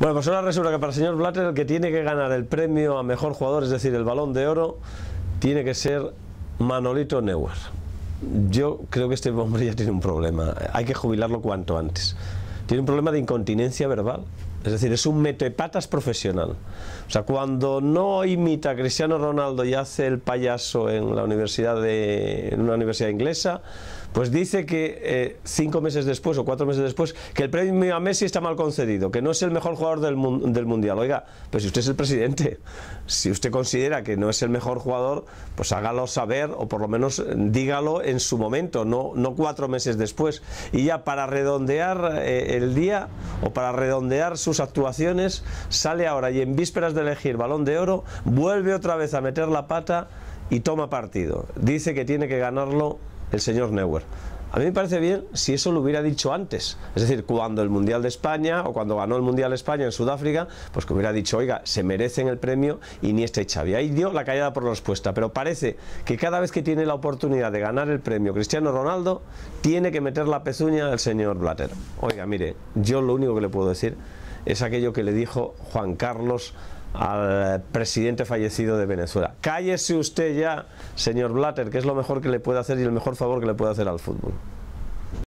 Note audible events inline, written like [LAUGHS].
Bueno, pues ahora resulta que para el señor Blatter el que tiene que ganar el premio a mejor jugador, es decir, el balón de oro, tiene que ser Manolito Neuer. Yo creo que este hombre ya tiene un problema, hay que jubilarlo cuanto antes. Tiene un problema de incontinencia verbal. Es decir, es un metepatas profesional. O sea, cuando no imita a Cristiano Ronaldo y hace el payaso en la universidad de, en una universidad inglesa, pues dice que eh, cinco meses después o cuatro meses después que el premio a Messi está mal concedido, que no es el mejor jugador del, mundial. Oiga, pues si usted es el presidente, [LAUGHS] si usted considera que no es el mejor jugador, pues hágalo saber o por lo menos eh, dígalo en su momento, no, no cuatro meses después. Y ya para redondear eh, el día o para redondear su actuaciones, sale ahora y en vísperas de elegir balón de oro, vuelve otra vez a meter la pata y toma partido. Dice que tiene que ganarlo el señor Neuer. A mí me parece bien si eso lo hubiera dicho antes, es decir, cuando el Mundial de España o cuando ganó el Mundial de España en Sudáfrica, pues que hubiera dicho, oiga, se merecen el premio y ni este Xavi. Ahí dio la callada por respuesta, pero parece que cada vez que tiene la oportunidad de ganar el premio Cristiano Ronaldo, tiene que meter la pezuña al señor Blatter. Oiga, mire, yo lo único que le puedo decir es aquello que le dijo Juan Carlos al presidente fallecido de Venezuela. Cállese usted ya, señor Blatter, que es lo mejor que le puede hacer y el mejor favor que le puede hacer al fútbol.